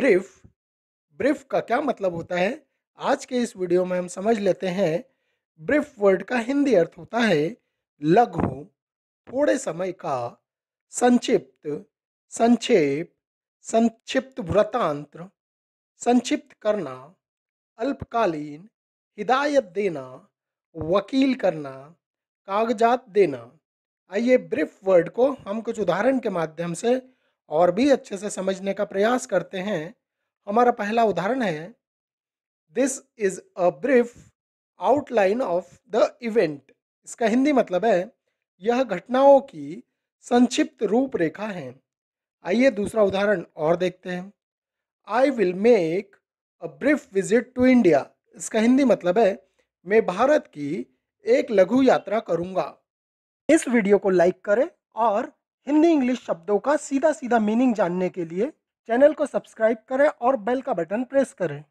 brief brief का क्या मतलब होता है आज के इस वीडियो में हम समझ लेते हैं ब्रीफ वर्ड का हिंदी अर्थ होता है लघु थोड़े समय का संक्षिप्त संक्षेप संक्षिप्त वृतांत्र संक्षिप्त करना अल्पकालीन हिदायत देना वकील करना कागजात देना आइए ब्रीफ वर्ड को हम कुछ उदाहरण के माध्यम से और भी अच्छे से समझने का प्रयास करते हैं हमारा पहला उदाहरण है this is a brief outline of the event इसका हिंदी मतलब है यह घटनाओं की संक्षिप्त रूपरेखा है आइए दूसरा उदाहरण और देखते हैं I will make a brief visit to India इसका हिंदी मतलब है मैं भारत की एक लघु यात्रा करूंगा इस वीडियो को लाइक करें और हिंदी इंग्लिश शब्दों का सीधा सीधा मीनिंग जानने के लिए चैनल को सब्सक्राइब करें और बेल का बटन प्रेस करें